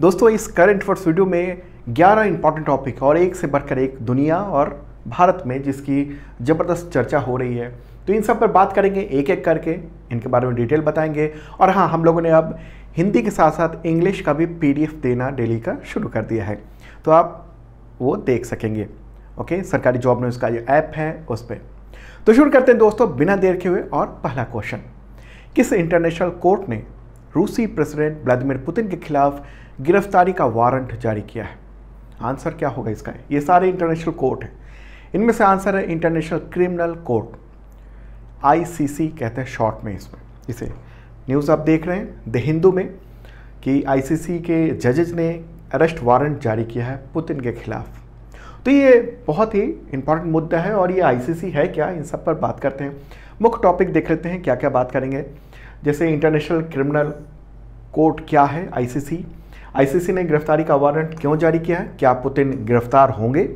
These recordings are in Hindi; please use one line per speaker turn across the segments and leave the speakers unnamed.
दोस्तों इस करंट अफेयर्स वीडियो में 11 इंपॉर्टेंट टॉपिक और एक से बढ़कर एक दुनिया और भारत में जिसकी ज़बरदस्त चर्चा हो रही है तो इन सब पर बात करेंगे एक एक करके इनके बारे में डिटेल बताएंगे और हाँ हम लोगों ने अब हिंदी के साथ साथ इंग्लिश का भी पी देना डेली का शुरू कर दिया है तो आप वो देख सकेंगे ओके सरकारी जॉब में उसका जो ऐप है उस पर तो शुरू करते हैं दोस्तों बिना देर के हुए और पहला क्वेश्चन किस इंटरनेशनल कोर्ट ने रूसी प्रेसिडेंट व्लादिमिर पुतिन के खिलाफ गिरफ्तारी का वारंट जारी किया है आंसर क्या होगा इसका है? ये सारे इंटरनेशनल कोर्ट हैं इनमें से आंसर है इंटरनेशनल क्रिमिनल कोर्ट आईसीसी कहते हैं शॉर्ट में इसमें इसे न्यूज़ आप देख रहे हैं द हिंदू में कि आईसीसी के जजेज ने अरेस्ट वारंट जारी किया है पुतिन के खिलाफ तो ये बहुत ही इंपॉर्टेंट मुद्दा है और ये आईसीसी है क्या इन सब पर बात करते हैं मुख्य टॉपिक देख लेते हैं क्या क्या बात करेंगे जैसे इंटरनेशनल क्रिमिनल कोर्ट क्या है आईसीसी आईसीसी ने गिरफ्तारी का वारंट क्यों जारी किया है क्या पुतिन गिरफ्तार होंगे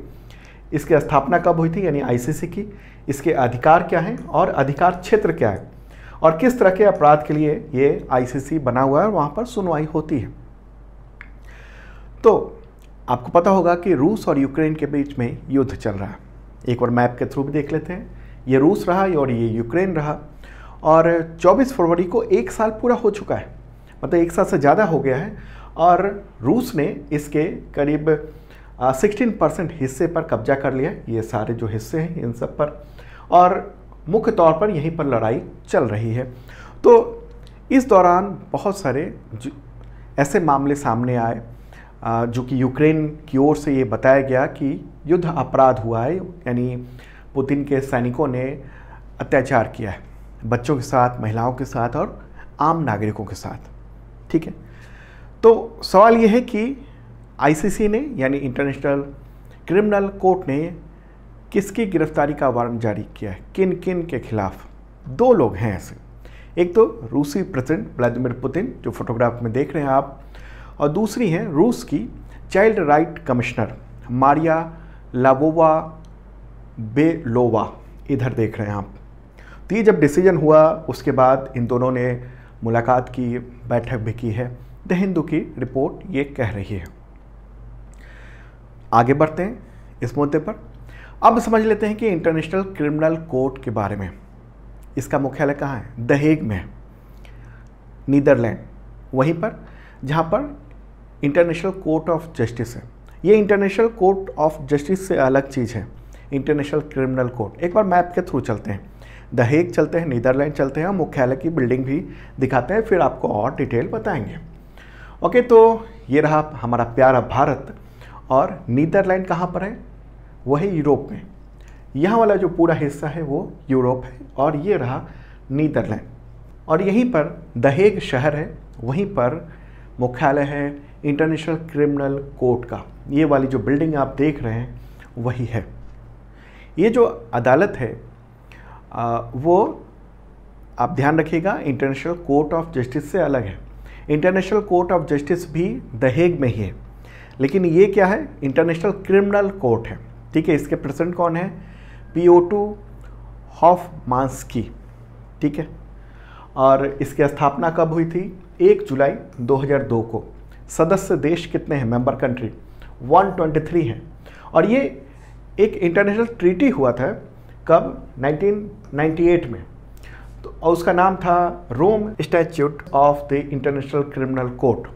इसकी स्थापना कब हुई थी यानी आईसीसी की इसके अधिकार क्या हैं और अधिकार क्षेत्र क्या है और किस तरह के अपराध के लिए ये आईसीसी बना हुआ है और वहाँ पर सुनवाई होती है तो आपको पता होगा कि रूस और यूक्रेन के बीच में युद्ध चल रहा है एक बार मैप के थ्रू भी देख लेते हैं ये रूस रहा और ये यूक्रेन रहा और 24 फरवरी को एक साल पूरा हो चुका है मतलब एक साल से ज़्यादा हो गया है और रूस ने इसके करीब सिक्सटीन परसेंट हिस्से पर कब्जा कर लिया ये सारे जो हिस्से हैं इन सब पर और मुख्य तौर पर यहीं पर लड़ाई चल रही है तो इस दौरान बहुत सारे ऐसे मामले सामने आए जो कि यूक्रेन की ओर से ये बताया गया कि युद्ध अपराध हुआ है यानी पुतिन के सैनिकों ने अत्याचार किया है बच्चों के साथ महिलाओं के साथ और आम नागरिकों के साथ ठीक है तो सवाल यह है कि आईसीसी ने यानी इंटरनेशनल क्रिमिनल कोर्ट ने किसकी गिरफ्तारी का वारंट जारी किया है किन किन के खिलाफ दो लोग हैं ऐसे एक तो रूसी प्रेसिडेंट व्लादिमिर पुतिन जो फोटोग्राफ में देख रहे हैं आप और दूसरी हैं रूस की child right commissioner Maria Lvova Belova इधर देख रहे हैं आप तो ये जब डिसीजन हुआ उसके बाद इन दोनों ने मुलाकात की बैठक भी की है द हिंदू की रिपोर्ट ये कह रही है आगे बढ़ते हैं इस मुद्दे पर अब समझ लेते हैं कि इंटरनेशनल क्रिमिनल कोर्ट के बारे में इसका मुख्यालय कहाँ है दहेग में नीदरलैंड वहीं पर जहाँ पर इंटरनेशनल कोर्ट ऑफ जस्टिस है ये इंटरनेशनल कोर्ट ऑफ जस्टिस से अलग चीज़ है इंटरनेशनल क्रिमिनल कोर्ट एक बार मैप के थ्रू चलते हैं दहेग चलते हैं नीदरलैंड चलते हैं और मुख्यालय की बिल्डिंग भी दिखाते हैं फिर आपको और डिटेल बताएंगे ओके तो ये रहा हमारा प्यारा भारत और नीदरलैंड कहाँ पर है वो है यूरोप में यहाँ वाला जो पूरा हिस्सा है वो यूरोप है और ये रहा नीदरलैंड और यहीं पर दहेग शहर है वहीं पर मुख्यालय है इंटरनेशनल क्रिमिनल कोर्ट का ये वाली जो बिल्डिंग आप देख रहे हैं वही है ये जो अदालत है वो आप ध्यान रखिएगा इंटरनेशनल कोर्ट ऑफ जस्टिस से अलग है इंटरनेशनल कोर्ट ऑफ जस्टिस भी दहेग में ही है लेकिन ये क्या है इंटरनेशनल क्रिमिनल कोर्ट है ठीक है इसके प्रेसिडेंट कौन है Piotr Hofmanski ठीक है और इसकी स्थापना कब हुई थी एक जुलाई 2002 को सदस्य देश कितने हैं मेंबर कंट्री 123 हैं और ये एक इंटरनेशनल ट्रीटी हुआ था कब 1998 में तो और उसका नाम था Rome statute of the International Criminal Court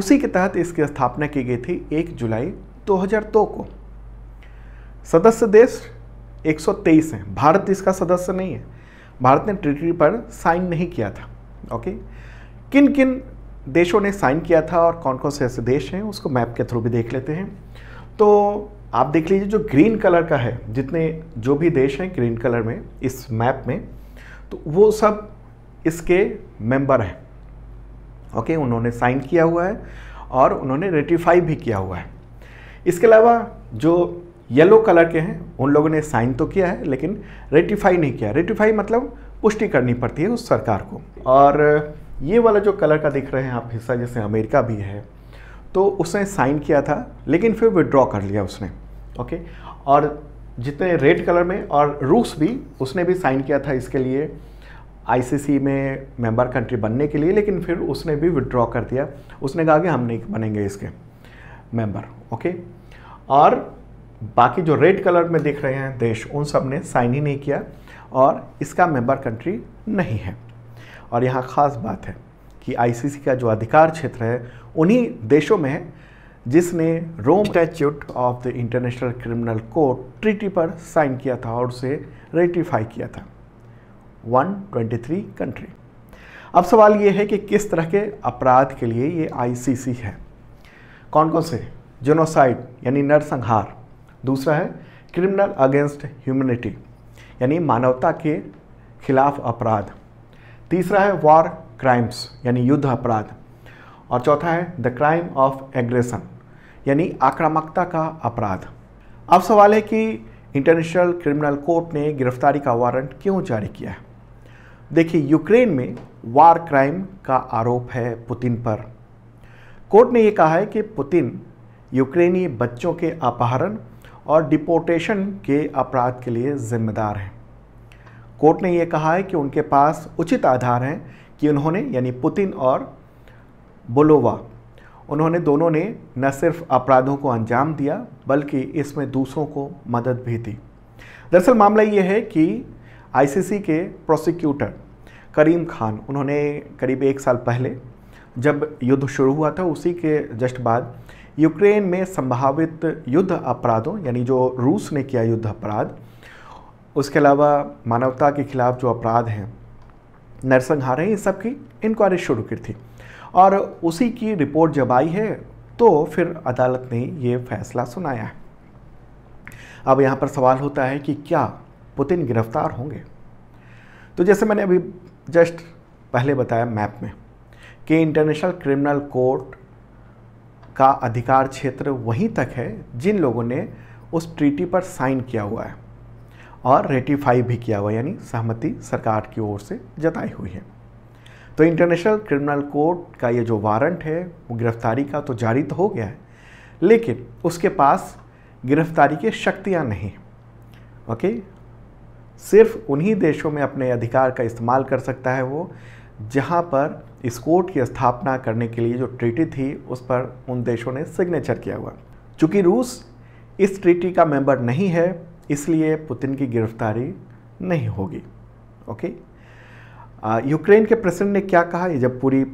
उसी के तहत इसकी स्थापना की गई थी 1 जुलाई 2002 को सदस्य देश 123 हैं भारत इसका सदस्य नहीं है भारत ने ट्रिटी पर साइन नहीं किया था ओके किन किन देशों ने साइन किया था और कौन कौन से ऐसे देश हैं उसको मैप के थ्रू भी देख लेते हैं तो आप देख लीजिए जो ग्रीन कलर का है जितने जो भी देश हैं ग्रीन कलर में इस मैप में तो वो सब इसके मेंबर हैं ओके उन्होंने साइन किया हुआ है और उन्होंने रेटिफाई भी किया हुआ है इसके अलावा जो येलो कलर के हैं उन लोगों ने साइन तो किया है लेकिन रेटिफाई नहीं किया रेटिफाई मतलब पुष्टि करनी पड़ती है उस सरकार को और ये वाला जो कलर का दिख रहे हैं आप हिस्सा जैसे अमेरिका भी है तो उसने साइन किया था लेकिन फिर विड्रॉ कर लिया उसने ओके और जितने रेड कलर में और रूस भी उसने भी साइन किया था इसके लिए आईसीसी में मेंबर कंट्री बनने के लिए लेकिन फिर उसने भी विड्रॉ कर दिया उसने कहा कि हम नहीं बनेंगे इसके मेंबर ओके और बाकी जो रेड कलर में दिख रहे हैं देश उन सब ने साइन ही नहीं किया और इसका मेंबर कंट्री नहीं है और यहाँ ख़ास बात है कि आईसीसी का जो अधिकार क्षेत्र है उन्हीं देशों में जिसने Rome statute of the International Criminal Court treaty पर साइन किया था और उसे रेटिफाई किया था 123 कंट्री अब सवाल ये है कि किस तरह के अपराध के लिए ये आईसीसी है कौन कौन से जोनोसाइड यानी नरसंहार दूसरा है क्रिमिनल अगेंस्ट ह्यूमनिटी यानी मानवता के खिलाफ अपराध तीसरा है वॉर क्राइम्स यानी युद्ध अपराध और चौथा है द क्राइम ऑफ एग्रेसन यानी आक्रामकता का अपराध अब सवाल है कि इंटरनेशनल क्रिमिनल कोर्ट ने गिरफ्तारी का वारंट क्यों जारी किया है देखिए यूक्रेन में वार क्राइम का आरोप है पुतिन पर कोर्ट ने यह कहा है कि पुतिन यूक्रेनी बच्चों के अपहरण और डिपोर्टेशन के अपराध के लिए जिम्मेदार हैं कोर्ट ने यह कहा है कि उनके पास उचित आधार हैं कि उन्होंने यानी पुतिन और बोलोवा उन्होंने दोनों ने न सिर्फ अपराधों को अंजाम दिया बल्कि इसमें दूसरों को मदद भी दी दरअसल मामला ये है कि आईसीसी के प्रोसिक्यूटर करीम खान उन्होंने करीब एक साल पहले जब युद्ध शुरू हुआ था उसी के जस्ट बाद यूक्रेन में संभावित युद्ध अपराधों यानी जो रूस ने किया युद्ध अपराध उसके अलावा मानवता के खिलाफ जो अपराध हैं नरसंहार हैं ये सब की इंक्वायरी शुरू की थी और उसी की रिपोर्ट जब आई है तो फिर अदालत ने ये फैसला सुनाया है अब यहाँ पर सवाल होता है कि क्या पुतिन गिरफ्तार होंगे तो जैसे मैंने अभी जस्ट पहले बताया मैप में कि इंटरनेशनल क्रिमिनल कोर्ट का अधिकार क्षेत्र वहीं तक है जिन लोगों ने उस ट्रीटी पर साइन किया हुआ है और रेटिफाई भी किया हुआ यानी सहमति सरकार की ओर से जताई हुई है तो इंटरनेशनल क्रिमिनल कोर्ट का ये जो वारंट है वो गिरफ्तारी का तो जारी तो हो गया है लेकिन उसके पास गिरफ्तारी की शक्तियाँ नहीं ओके सिर्फ उन्हीं देशों में अपने अधिकार का इस्तेमाल कर सकता है वो जहाँ पर इस कोर्ट की स्थापना करने के लिए जो ट्रीटी थी उस पर उन देशों ने सिग्नेचर किया हुआ चूँकि रूस इस ट्रीटी का मेंबर नहीं है इसलिए पुतिन की गिरफ्तारी नहीं होगी ओके यूक्रेन के प्रेसिडेंट ने क्या कहा ये जब पूरी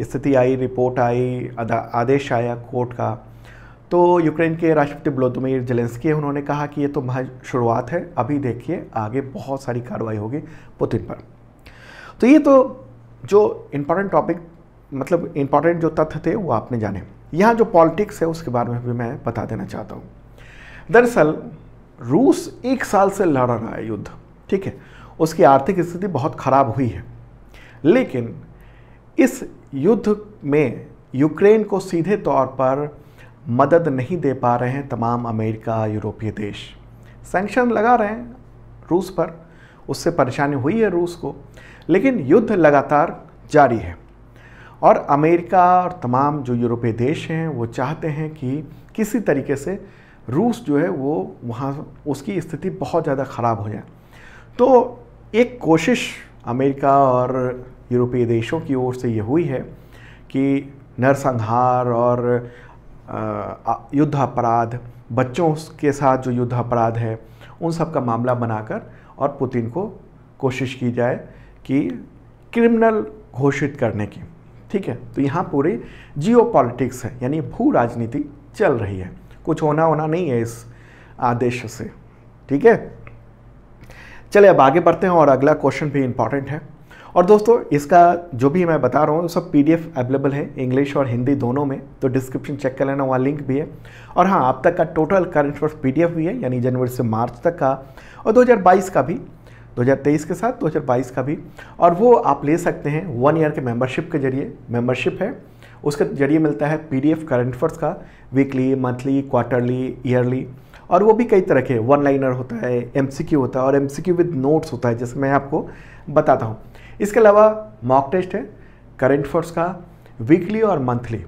स्थिति आई रिपोर्ट आई आदेश आया कोर्ट का तो यूक्रेन के राष्ट्रपति व्लोदिमीर जेलेंस्की उन्होंने कहा कि ये तो महज शुरुआत है अभी देखिए आगे बहुत सारी कार्रवाई होगी पुतिन पर तो ये तो जो इम्पोर्टेंट टॉपिक मतलब इम्पॉर्टेंट जो तथ्य थे वो आपने जाने यहाँ जो पॉलिटिक्स है उसके बारे में भी मैं बता देना चाहता हूँ दरअसल रूस एक साल से लड़ रहा है युद्ध ठीक है उसकी आर्थिक स्थिति बहुत खराब हुई है लेकिन इस युद्ध में यूक्रेन को सीधे तौर पर मदद नहीं दे पा रहे हैं तमाम अमेरिका यूरोपीय देश सेंक्शन लगा रहे हैं रूस पर उससे परेशानी हुई है रूस को लेकिन युद्ध लगातार जारी है और अमेरिका और तमाम जो यूरोपीय देश हैं वो चाहते हैं कि किसी तरीके से रूस जो है वो वहाँ उसकी स्थिति बहुत ज़्यादा ख़राब हो जाए तो एक कोशिश अमेरिका और यूरोपीय देशों की ओर से ये हुई है कि नरसंहार और युद्ध अपराध बच्चों के साथ जो युद्ध अपराध है उन सब का मामला बनाकर और पुतिन को कोशिश की जाए कि क्रिमिनल घोषित करने की ठीक है तो यहाँ पूरी जियो पॉलिटिक्स है यानी भू राजनीति चल रही है कुछ होना होना नहीं है इस आदेश से ठीक है चले अब आगे बढ़ते हैं और अगला क्वेश्चन भी इंपॉर्टेंट है और दोस्तों इसका जो भी मैं बता रहा हूँ सब पी अवेलेबल है इंग्लिश और हिंदी दोनों में तो डिस्क्रिप्शन चेक कर लेना वहाँ लिंक भी है और हाँ अब तक का टोटल करंट अफेयर्स पी भी है यानी जनवरी से मार्च तक का और 2022 का भी 2023 के साथ 2022 का भी और वो आप ले सकते हैं वन ईयर के मेंबरशिप के जरिए मेंबरशिप है उसके जरिए मिलता है पीडीएफ करंट अफेयर्स का वीकली मंथली क्वार्टरली ईयरली और वो भी कई तरह के वन लाइनर होता है एम होता है और एम विद नोट्स होता है जैसे मैं आपको बताता हूँ इसके अलावा मॉक टेस्ट है करेंट अफेयर्स का वीकली और मंथली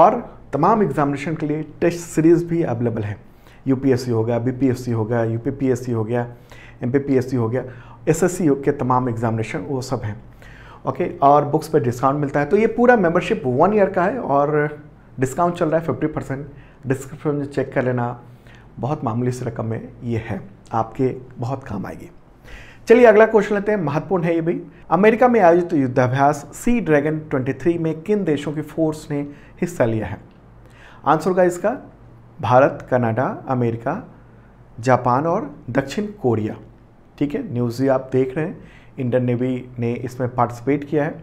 और तमाम एग्जामिनेशन के लिए टेस्ट सीरीज़ भी अवेलेबल है गया बी पी एस सी हो गया सी हो गया एस एसएससी के तमाम एग्जामिनेशन वो सब हैं ओके और बुक्स पर डिस्काउंट मिलता है तो ये पूरा मेंबरशिप वन ईयर का है और डिस्काउंट चल रहा है फिफ्टी परसेंट डिस्क्रिप्शन में चेक कर लेना बहुत मामूली सी रकम में ये है आपके बहुत काम आएगी चलिए अगला क्वेश्चन लेते हैं महत्वपूर्ण है ये भी अमेरिका में आयोजित तो युद्धाभ्यास सी ड्रैगन 23 में किन देशों की फोर्स ने हिस्सा लिया है आंसर होगा इसका भारत कनाडा अमेरिका जापान और दक्षिण कोरिया ठीक है न्यूज़ आप देख रहे हैं इंडियन नेवी ने इसमें पार्टिसिपेट किया है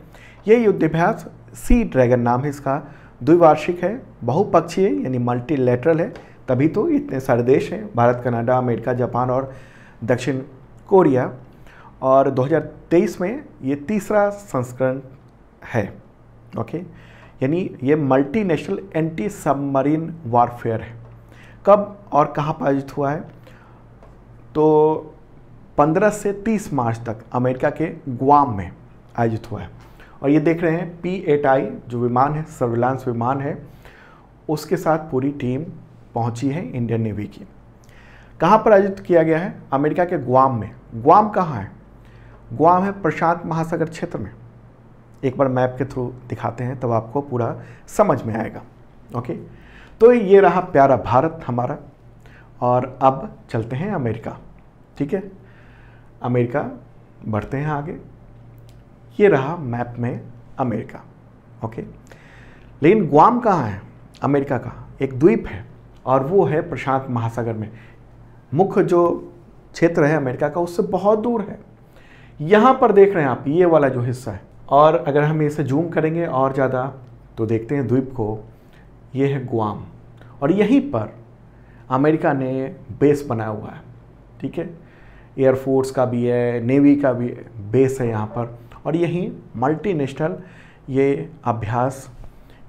ये युद्धाभ्यास सी ड्रैगन नाम है इसका द्विवार्षिक है बहुपक्षीय यानी मल्टीलेटरल है तभी तो इतने सारे देश हैं भारत कनाडा अमेरिका जापान और दक्षिण कोरिया और 2023 में ये तीसरा संस्करण है ओके यानी ये मल्टीनेशनल एंटी सबमरीन वारफेयर है कब और कहाँ आयोजित हुआ है तो 15 से 30 मार्च तक अमेरिका के गुआम में आयोजित हुआ है और ये देख रहे हैं पी एट आई जो विमान है सर्विलांस विमान है उसके साथ पूरी टीम पहुंची है इंडियन नेवी की कहाँ पर आयोजित किया गया है अमेरिका के ग्वाम में ग्वाम कहाँ है ग्वाम है प्रशांत महासागर क्षेत्र में एक बार मैप के थ्रू दिखाते हैं तब तो आपको पूरा समझ में आएगा ओके तो ये रहा प्यारा भारत हमारा और अब चलते हैं अमेरिका ठीक है अमेरिका बढ़ते हैं आगे ये रहा मैप में अमेरिका ओके लेकिन ग्वाम कहाँ है अमेरिका का एक द्वीप है और वो है प्रशांत महासागर में मुख्य जो क्षेत्र है अमेरिका का उससे बहुत दूर है यहाँ पर देख रहे हैं आप ये वाला जो हिस्सा है और अगर हम इसे जूम करेंगे और ज़्यादा तो देखते हैं द्वीप को ये है गुआम और यहीं पर अमेरिका ने बेस बनाया हुआ है ठीक है एयरफोर्स का भी है नेवी का भी बेस है यहाँ पर और यहीं मल्टीनेशनल ये अभ्यास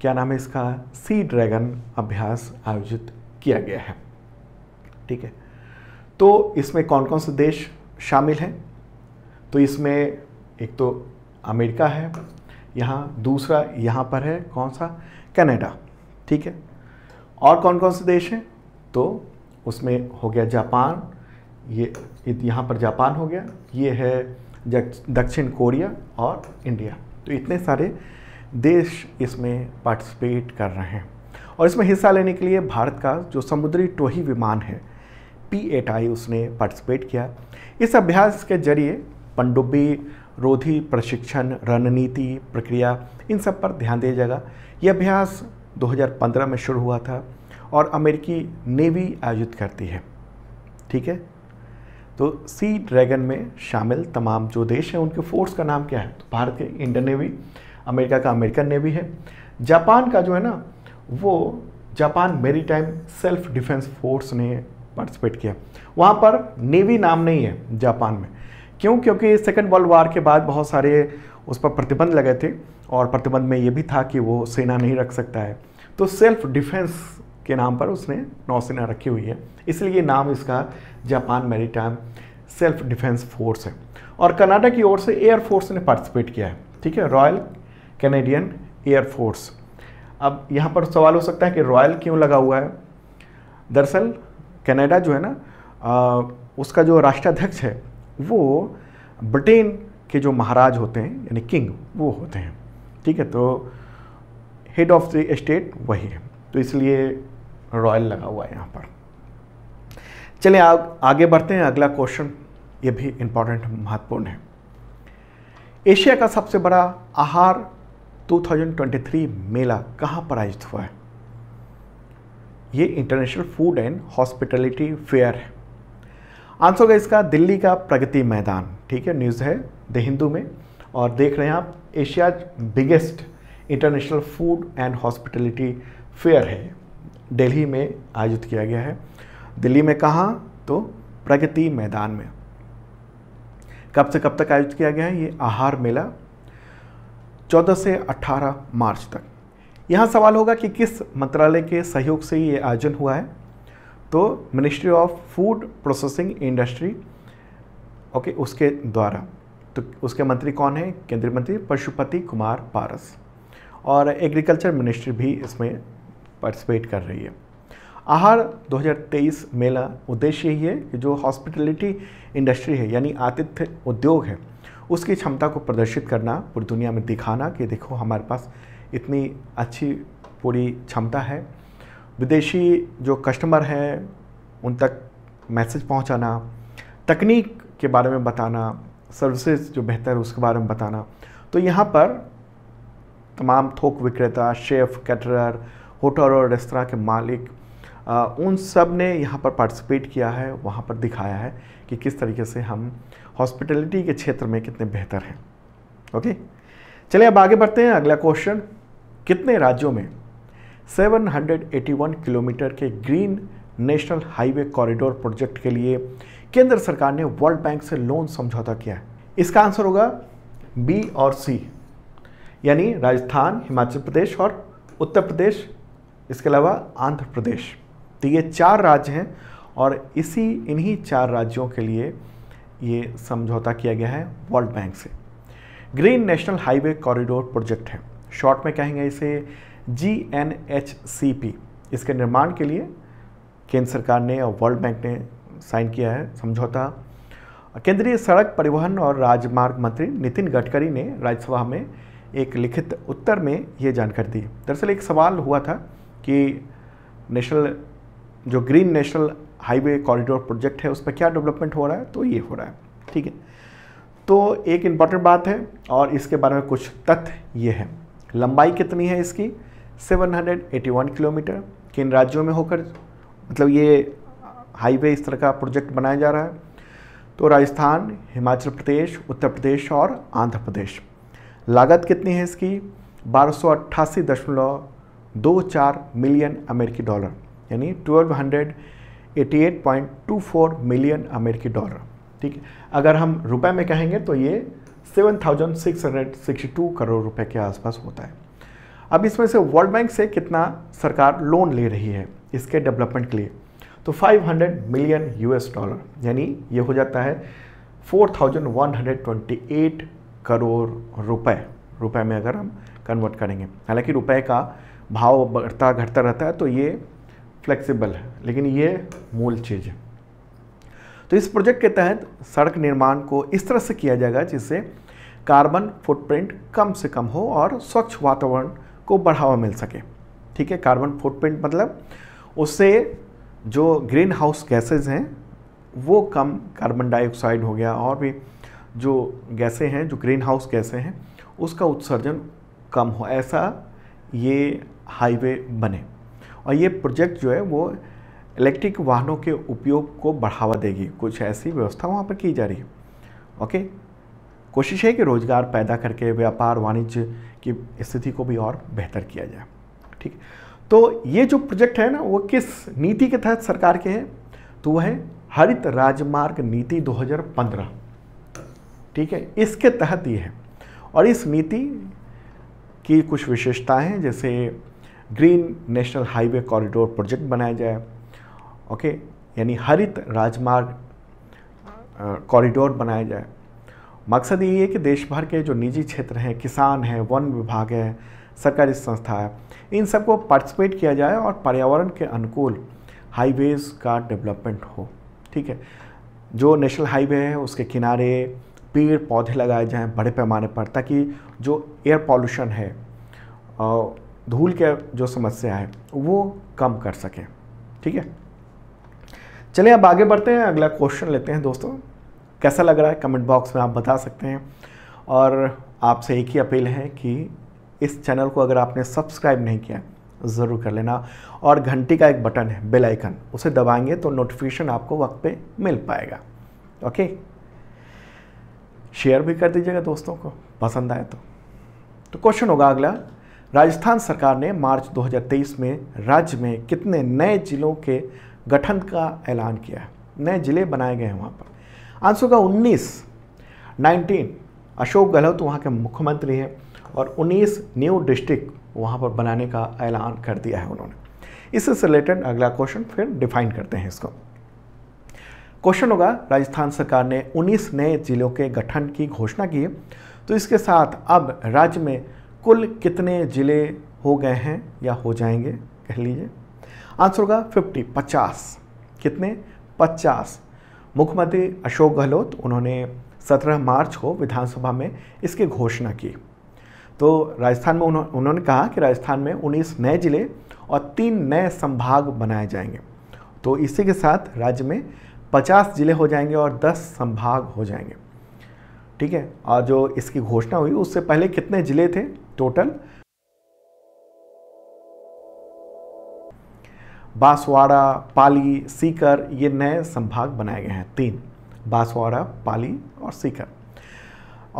क्या नाम है इसका सी ड्रैगन अभ्यास आयोजित किया गया है ठीक है तो इसमें कौन कौन से देश शामिल हैं तो इसमें एक तो अमेरिका है यहाँ दूसरा यहाँ पर है कौन सा कनाडा ठीक है और कौन कौन से देश हैं तो उसमें हो गया जापान ये यहाँ पर जापान हो गया ये है दक्षिण कोरिया और इंडिया तो इतने सारे देश इसमें पार्टिसिपेट कर रहे हैं और इसमें हिस्सा लेने के लिए भारत का जो समुद्री टोही विमान है पी एट आई उसने पार्टिसिपेट किया इस अभ्यास के जरिए पनडुब्बी रोधी प्रशिक्षण रणनीति प्रक्रिया इन सब पर ध्यान दिया जाएगा ये अभ्यास 2015 में शुरू हुआ था और अमेरिकी नेवी आयोजित करती है ठीक है तो सी ड्रैगन में शामिल तमाम जो देश हैं उनके फोर्स का नाम क्या है तो भारत के इंडियन नेवी अमेरिका का अमेरिकन नेवी है जापान का जो है ना वो Japan maritime self defence force ने पार्टिसिपेट किया वहाँ पर नेवी नाम नहीं है जापान में क्यों क्योंकि सेकेंड वर्ल्ड वार के बाद बहुत सारे उस पर प्रतिबंध लगे थे और प्रतिबंध में ये भी था कि वो सेना नहीं रख सकता है तो सेल्फ डिफेंस के नाम पर उसने नौसेना रखी हुई है इसलिए नाम इसका Japan maritime self defence force है और कनाडा की ओर से एयरफोर्स ने पार्टिसिपेट किया है ठीक है रॉयल कैनेडियन एयरफोर्स अब यहाँ पर सवाल हो सकता है कि रॉयल क्यों लगा हुआ है दरअसल कनाडा जो है ना आ, उसका जो राष्ट्राध्यक्ष है वो ब्रिटेन के जो महाराज होते हैं यानी किंग वो होते हैं ठीक है तो हेड ऑफ द स्टेट वही है तो इसलिए रॉयल लगा हुआ है यहाँ पर चलिए आगे बढ़ते हैं अगला क्वेश्चन ये भी इम्पोर्टेंट महत्वपूर्ण है एशिया का सबसे बड़ा आहार 2023 मेला कहाँ आयोजित हुआ है ये international food and hospitality fair है आंसर होगा इसका दिल्ली का प्रगति मैदान ठीक है न्यूज़ है द हिंदू में और देख रहे हैं आप Asia biggest international food and hospitality fair है दिल्ली में आयोजित किया गया है दिल्ली में कहाँ तो प्रगति मैदान में कब से कब तक आयोजित किया गया है ये आहार मेला 14 से 18 मार्च तक यहाँ सवाल होगा कि किस मंत्रालय के सहयोग से ये आयोजन हुआ है तो ministry of food processing industry okay उसके द्वारा तो उसके मंत्री कौन है केंद्रीय मंत्री पशुपति कुमार पारस और एग्रीकल्चर मिनिस्ट्री भी इसमें पार्टिसिपेट कर रही है आहार 2023 मेला उद्देश्य यही है कि जो हॉस्पिटलिटी इंडस्ट्री है यानी आतिथ्य उद्योग है उसकी क्षमता को प्रदर्शित करना पूरी दुनिया में दिखाना कि देखो हमारे पास इतनी अच्छी पूरी क्षमता है विदेशी जो कस्टमर हैं उन तक मैसेज पहुंचाना तकनीक के बारे में बताना सर्विसेज जो बेहतर है उसके बारे में बताना तो यहाँ पर तमाम थोक विक्रेता शेफ़ कैटरर होटल और रेस्तरा के मालिक आ, उन सब ने यहाँ पर पार्टिसिपेट किया है वहाँ पर दिखाया है कि किस तरीके से हम हॉस्पिटलिटी के क्षेत्र में कितने बेहतर हैं ओके चलिए अब आगे बढ़ते हैं अगला क्वेश्चन कितने राज्यों में 781 किलोमीटर के green national highway corridor project के लिए केंद्र सरकार ने वर्ल्ड बैंक से लोन समझौता किया है इसका आंसर होगा बी और सी यानी राजस्थान हिमाचल प्रदेश और उत्तर प्रदेश इसके अलावा आंध्र प्रदेश तो ये चार राज्य हैं और इसी इन्हीं चार राज्यों के लिए ये समझौता किया गया है वर्ल्ड बैंक से green national highway corridor project है शॉर्ट में कहेंगे इसे G N H C P इसके निर्माण के लिए केंद्र सरकार ने और वर्ल्ड बैंक ने साइन किया है समझौता केंद्रीय सड़क परिवहन और राजमार्ग मंत्री नितिन गडकरी ने राज्यसभा में एक लिखित उत्तर में ये जानकारी दी दरअसल एक सवाल हुआ था कि नेशनल जो green national highway corridor project है उस पर क्या डेवलपमेंट हो रहा है तो ये हो रहा है ठीक है तो एक इम्पॉर्टेंट बात है और इसके बारे में कुछ तथ्य ये है लंबाई कितनी है इसकी 781 किलोमीटर किन राज्यों में होकर मतलब ये हाईवे इस तरह का प्रोजेक्ट बनाया जा रहा है तो राजस्थान हिमाचल प्रदेश उत्तर प्रदेश और आंध्र प्रदेश लागत कितनी है इसकी बारह मिलियन अमेरिकी डॉलर यानी ट्वेल्व 88.24 मिलियन अमेरिकी डॉलर ठीक है अगर हम रुपए में कहेंगे तो ये 7,662 करोड़ रुपए के आसपास होता है अब इसमें से वर्ल्ड बैंक से कितना सरकार लोन ले रही है इसके डेवलपमेंट के लिए तो 500 मिलियन यूएस डॉलर यानी ये हो जाता है 4,128 करोड़ रुपए रुपए में अगर हम कन्वर्ट करेंगे हालांकि रुपए का भाव बढ़ता घटता रहता है तो ये फ्लेक्सिबल है लेकिन ये मूल चीज़ है तो इस प्रोजेक्ट के तहत सड़क निर्माण को इस तरह से किया जाएगा जिससे कार्बन फुटप्रिंट कम से कम हो और स्वच्छ वातावरण को बढ़ावा मिल सके ठीक है कार्बन फुटप्रिंट मतलब उससे जो ग्रीन हाउस गैसेज हैं वो कम कार्बन डाइऑक्साइड हो गया और भी जो गैसें हैं जो ग्रीन हाउस गैसें हैं उसका उत्सर्जन कम हो ऐसा ये हाईवे बने और ये प्रोजेक्ट जो है वो इलेक्ट्रिक वाहनों के उपयोग को बढ़ावा देगी कुछ ऐसी व्यवस्था वहाँ पर की जा रही है ओके कोशिश है कि रोजगार पैदा करके व्यापार वाणिज्य की स्थिति को भी और बेहतर किया जाए ठीक तो ये जो प्रोजेक्ट है ना वो किस नीति के तहत सरकार के है तो वह है हरित राजमार्ग नीति 2015 ठीक है इसके तहत ये है और इस नीति की कुछ विशेषताएं हैं जैसे green national highway corridor project बनाया जाए ओके यानी हरित राजमार्ग कॉरिडोर बनाया जाए मकसद ये है कि देश भर के जो निजी क्षेत्र हैं किसान हैं वन विभाग है सरकारी संस्था है इन सबको पार्टिसिपेट किया जाए और पर्यावरण के अनुकूल हाईवेज़ का डेवलपमेंट हो ठीक है जो नेशनल हाईवे है उसके किनारे पेड़ पौधे लगाए जाएं बड़े पैमाने पर ताकि जो एयर पॉल्यूशन है धूल के जो समस्या है वो कम कर सकें ठीक है चलिए अब आगे बढ़ते हैं अगला क्वेश्चन लेते हैं दोस्तों कैसा लग रहा है कमेंट बॉक्स में आप बता सकते हैं और आपसे एक ही अपील है कि इस चैनल को अगर आपने सब्सक्राइब नहीं किया ज़रूर कर लेना और घंटी का एक बटन है बेल आइकन उसे दबाएंगे तो नोटिफिकेशन आपको वक्त पे मिल पाएगा ओके शेयर भी कर दीजिएगा दोस्तों को पसंद आए तो तो क्वेश्चन होगा अगला राजस्थान सरकार ने मार्च 2023 में राज्य में कितने नए जिलों के गठन का ऐलान किया है नए ज़िले बनाए गए हैं वहाँ पर आंसर होगा 19 19 अशोक गहलोत वहाँ के मुख्यमंत्री हैं और 19 न्यू डिस्ट्रिक्ट वहाँ पर बनाने का ऐलान कर दिया है उन्होंने इससे रिलेटेड अगला क्वेश्चन फिर डिफाइन करते हैं इसको क्वेश्चन होगा राजस्थान सरकार ने 19 नए जिलों के गठन की घोषणा की है तो इसके साथ अब राज्य में कुल कितने ज़िले हो गए हैं या हो जाएंगे कह लीजिए आंसर होगा 50 50 कितने 50 मुख्यमंत्री अशोक गहलोत उन्होंने 17 मार्च को विधानसभा में इसकी घोषणा की तो राजस्थान में उन्हों, उन्होंने कहा कि राजस्थान में 19 नए ज़िले और तीन नए संभाग बनाए जाएंगे तो इसी के साथ राज्य में 50 ज़िले हो जाएंगे और 10 संभाग हो जाएंगे ठीक है और जो इसकी घोषणा हुई उससे पहले कितने ज़िले थे टोटल बांसवाड़ा पाली सीकर ये नए संभाग बनाए गए हैं तीन बांसवाड़ा पाली और सीकर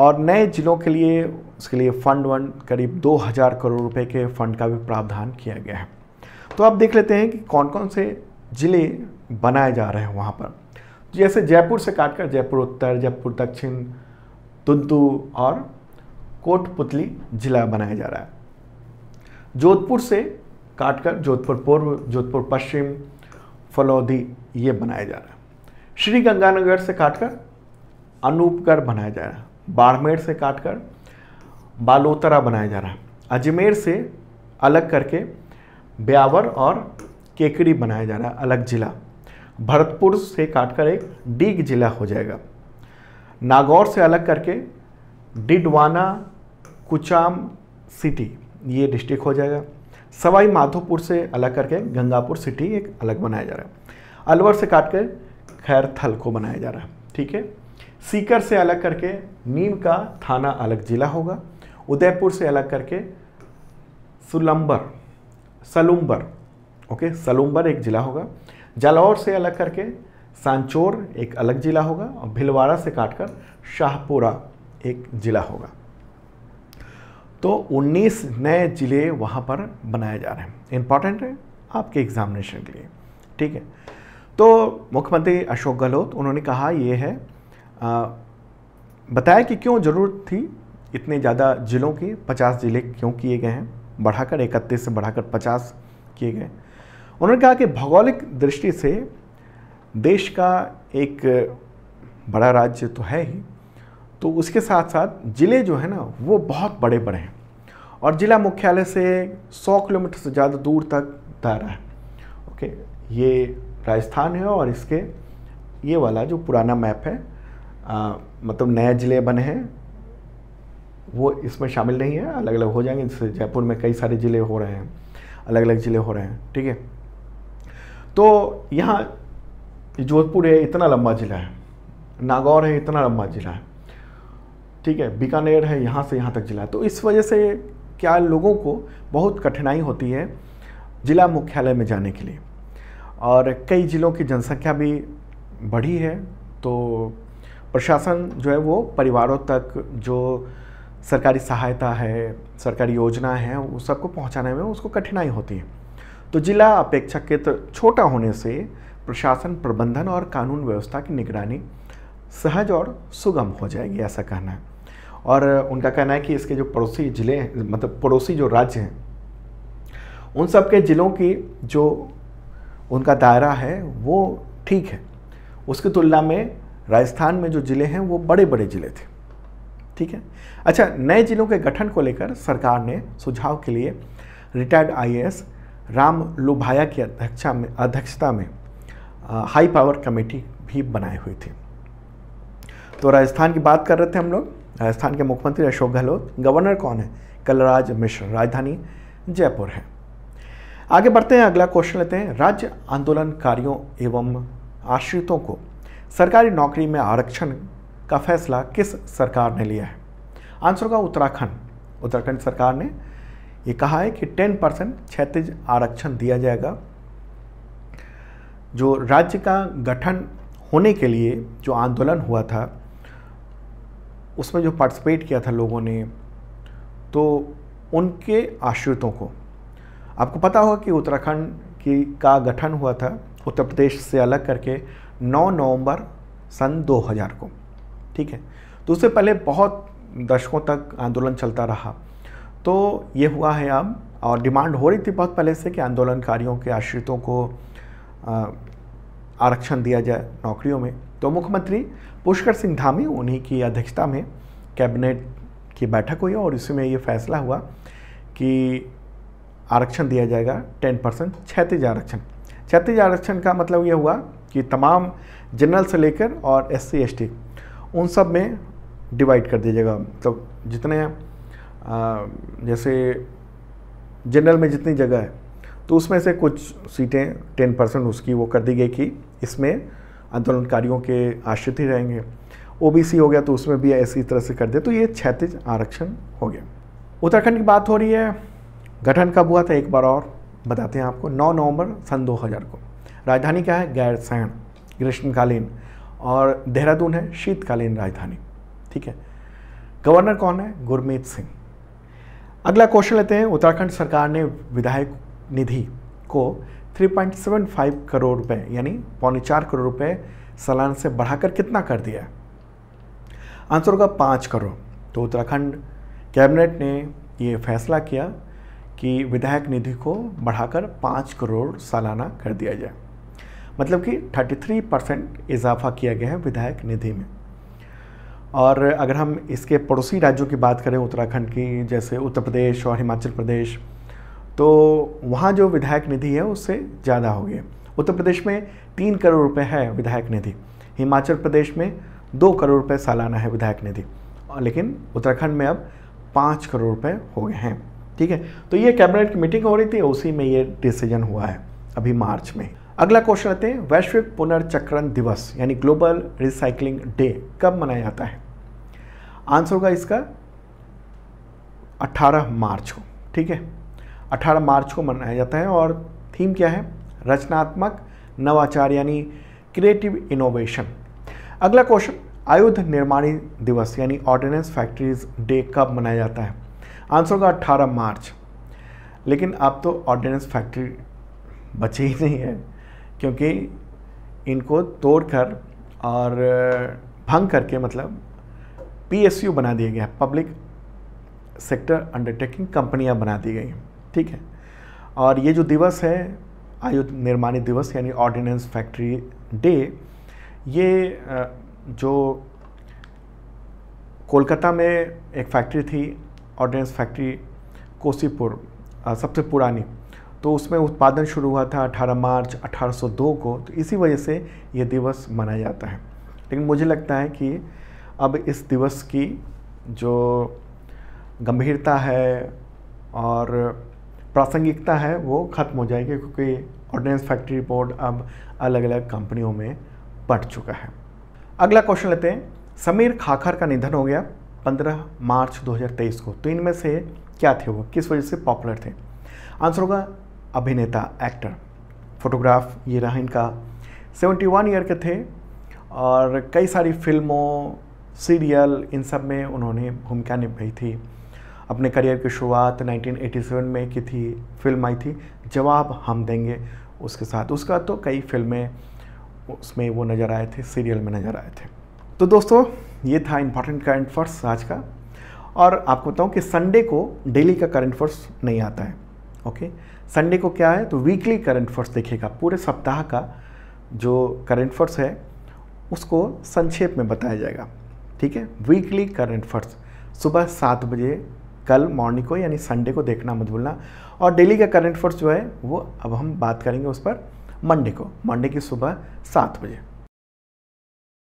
और नए जिलों के लिए उसके लिए फंड वंड करीब 2000 करोड़ रुपए के फंड का भी प्रावधान किया गया है तो अब देख लेते हैं कि कौन कौन से ज़िले बनाए जा रहे हैं वहाँ पर जैसे जयपुर से काटकर जयपुर उत्तर जयपुर दक्षिण तुंतु और कोटपुतली जिला बनाया जा रहा है जोधपुर से काटकर जोधपुर पूर्व जोधपुर पश्चिम फलौदी ये बनाया जा रहा है श्री गंगानगर से काटकर अनूपगढ़ बनाया जा रहा है बाड़मेर से काटकर बालोतरा बनाया जा रहा है अजमेर से अलग करके ब्यावर और केकड़ी बनाया जा रहा है अलग ज़िला भरतपुर से काटकर एक डीग ज़िला हो जाएगा नागौर से अलग करके डिडवाना कुचाम सिटी ये डिस्ट्रिक्ट हो जाएगा सवाई माधोपुर से अलग करके गंगापुर सिटी एक अलग बनाया जा रहा है अलवर से काट कर खैरथल को बनाया जा रहा है ठीक है सीकर से अलग करके नीम का थाना अलग जिला होगा उदयपुर से अलग करके सुलंबर सलुम्बर ओके सलुम्बर एक ज़िला होगा जालौर से अलग करके सांचोर एक अलग ज़िला होगा और भिलवाड़ा से काटकर शाहपुरा एक ज़िला होगा तो 19 नए ज़िले वहाँ पर बनाए जा रहे हैं इम्पॉर्टेंट है आपके एग्जामिनेशन के लिए ठीक है तो मुख्यमंत्री अशोक गहलोत उन्होंने कहा ये है आ, बताया कि क्यों ज़रूरत थी इतने ज़्यादा ज़िलों के 50 ज़िले क्यों किए गए हैं बढ़ाकर इकतीस से बढ़ाकर 50 किए गए उन्होंने कहा कि भौगोलिक दृष्टि से देश का एक बड़ा राज्य तो है ही तो उसके साथ साथ ज़िले जो है ना वो बहुत बड़े बड़े हैं और ज़िला मुख्यालय से 100 किलोमीटर से ज़्यादा दूर तक दायरा है ओके ये राजस्थान है और इसके ये वाला जो पुराना मैप है आ, मतलब नए ज़िले बने हैं वो इसमें शामिल नहीं है अलग अलग हो जाएंगे जैसे जयपुर में कई सारे ज़िले हो रहे हैं अलग अलग ज़िले हो रहे हैं ठीक है तो यहाँ जोधपुर है इतना लंबा ज़िला है नागौर है इतना लंबा ज़िला है ठीक है बीकानेर है यहाँ से यहाँ तक ज़िला है तो इस वजह से क्या लोगों को बहुत कठिनाई होती है ज़िला मुख्यालय में जाने के लिए और कई ज़िलों की जनसंख्या भी बढ़ी है तो प्रशासन जो है वो परिवारों तक जो सरकारी सहायता है सरकारी योजना है वो सबको पहुँचाने में उसको कठिनाई होती है तो ज़िला अपेक्षाकृत छोटा होने से प्रशासन प्रबंधन और कानून व्यवस्था की निगरानी सहज और सुगम हो जाएगी ऐसा कहना है और उनका कहना है कि इसके जो पड़ोसी ज़िले हैं मतलब पड़ोसी जो राज्य हैं उन सब के ज़िलों की जो उनका दायरा है वो ठीक है उसकी तुलना में राजस्थान में जो ज़िले हैं वो बड़े बड़े ज़िले थे ठीक है अच्छा नए ज़िलों के गठन को लेकर सरकार ने सुझाव के लिए रिटायर्ड आईएएस राम लोभाया की अध्यक्षा में अध्यक्षता में हाई पावर कमेटी भी बनाए हुए थी तो राजस्थान की बात कर रहे थे हम लोग राजस्थान के मुख्यमंत्री अशोक गहलोत गवर्नर कौन है कलराज मिश्र राजधानी जयपुर है आगे बढ़ते हैं अगला क्वेश्चन लेते हैं राज्य आंदोलनकारियों एवं आश्रितों को सरकारी नौकरी में आरक्षण का फैसला किस सरकार ने लिया है आंसर होगा उत्तराखंड उत्तराखंड सरकार ने ये कहा है कि 10 परसेंट क्षतिज आरक्षण दिया जाएगा जो राज्य का गठन होने के लिए जो आंदोलन हुआ था उसमें जो पार्टिसिपेट किया था लोगों ने तो उनके आश्रितों को आपको पता होगा कि उत्तराखंड की का गठन हुआ था उत्तर प्रदेश से अलग करके 9 नवंबर सन 2000 को ठीक है तो उससे पहले बहुत दशकों तक आंदोलन चलता रहा तो ये हुआ है अब और डिमांड हो रही थी बहुत पहले से कि आंदोलनकारियों के आश्रितों को आरक्षण दिया जाए नौकरियों में तो मुख्यमंत्री पुष्कर सिंह धामी उन्हीं की अध्यक्षता में कैबिनेट की बैठक हुई और इसमें ये फैसला हुआ कि आरक्षण दिया जाएगा टेन परसेंट क्षैतिज आरक्षण क्षतिज आरक्षण का मतलब ये हुआ कि तमाम जनरल से लेकर और एस सी एस टी उन सब में डिवाइड कर दिया जाएगा मतलब तो जितने आ, जैसे जनरल में जितनी जगह है तो उसमें से कुछ सीटें टेन परसेंट उसकी वो कर दी गई कि इसमें आंदोलनकारियों के आश्रित ही रहेंगे ओबीसी हो गया तो उसमें भी ऐसी तरह से कर दे तो ये क्षैतिज आरक्षण हो गया उत्तराखंड की बात हो रही है गठन कब हुआ था एक बार और बताते हैं आपको 9 नवंबर सन 2000 को राजधानी क्या है गैरसैण ग्रीष्मकालीन और देहरादून है शीतकालीन राजधानी ठीक है गवर्नर कौन है गुरमीत सिंह अगला क्वेश्चन लेते हैं उत्तराखंड सरकार ने विधायक निधि को 3.75 करोड़ रुपए यानी पौने चार करोड़ रुपए सालाना से बढ़ाकर कितना कर दिया आंसर होगा पाँच करोड़ तो उत्तराखंड कैबिनेट ने ये फैसला किया कि विधायक निधि को बढ़ाकर पाँच करोड़ सालाना कर दिया जाए मतलब कि 33 परसेंट इजाफा किया गया है विधायक निधि में और अगर हम इसके पड़ोसी राज्यों की बात करें उत्तराखंड की जैसे उत्तर प्रदेश और हिमाचल प्रदेश तो वहाँ जो विधायक निधि है उससे ज़्यादा होगी उत्तर प्रदेश में तीन करोड़ रुपये है विधायक निधि हिमाचल प्रदेश में दो करोड़ रुपये सालाना है विधायक निधि लेकिन उत्तराखंड में अब पाँच करोड़ रुपये हो गए हैं ठीक है तो ये कैबिनेट की मीटिंग हो रही थी उसी में ये डिसीजन हुआ है अभी मार्च में अगला क्वेश्चन आते हैं वैश्विक पुनर्चक्रण दिवस यानी ग्लोबल रिसाइकलिंग डे कब मनाया जाता है आंसर होगा इसका 18 मार्च को ठीक है 18 मार्च को मनाया जाता है और थीम क्या है रचनात्मक नवाचार यानी क्रिएटिव इनोवेशन अगला क्वेश्चन आयुध निर्माणी दिवस यानी ऑर्डिनेंस फैक्ट्रीज डे कब मनाया जाता है आंसर होगा 18 मार्च लेकिन अब तो ऑर्डिनेंस फैक्ट्री बचे ही नहीं है क्योंकि इनको तोड़कर और भंग करके मतलब पीएसयू बना दिया गया पब्लिक सेक्टर अंडरटेकिंग कंपनियां बना दी गई हैं ठीक है और ये जो दिवस है आयु निर्माणी दिवस यानी ऑर्डिनेंस फैक्ट्री डे ये जो कोलकाता में एक फैक्ट्री थी ऑर्डिनेंस फैक्ट्री कोसीपुर सबसे पुरानी तो उसमें उत्पादन शुरू हुआ था 18 मार्च 1802 को तो इसी वजह से ये दिवस मनाया जाता है लेकिन मुझे लगता है कि अब इस दिवस की जो गंभीरता है और प्रासंगिकता है वो ख़त्म हो जाएगी क्योंकि ऑर्डिनेंस फैक्ट्री रिपोर्ट अब अलग अलग कंपनियों में बढ़ चुका है अगला क्वेश्चन लेते हैं समीर खाखर का निधन हो गया 15 मार्च 2023 को तो इनमें से क्या थे वो किस वजह से पॉपुलर थे आंसर होगा अभिनेता एक्टर फोटोग्राफ ये रहा इनका 71 ईयर के थे और कई सारी फिल्मों सीरियल इन सब में उन्होंने भूमिका निभाई थी अपने करियर की शुरुआत 1987 में की थी फिल्म आई थी जवाब हम देंगे उसके साथ उसका तो कई फिल्में उसमें वो नज़र आए थे सीरियल में नज़र आए थे तो दोस्तों ये था इम्पॉर्टेंट करंट फर्स्ट आज का और आपको बताऊँ कि संडे को डेली का करंट फर्स नहीं आता है ओके संडे को क्या है तो वीकली करंट फर्स देखेगा पूरे सप्ताह का जो करंट फर्स है उसको संक्षेप में बताया जाएगा ठीक है वीकली करंट फर्स सुबह सात बजे कल मॉर्निंग को यानी संडे को देखना मत भूलना और डेली का करंट फोर्स जो है वो अब हम बात करेंगे उस पर मंडे को मंडे की सुबह सात बजे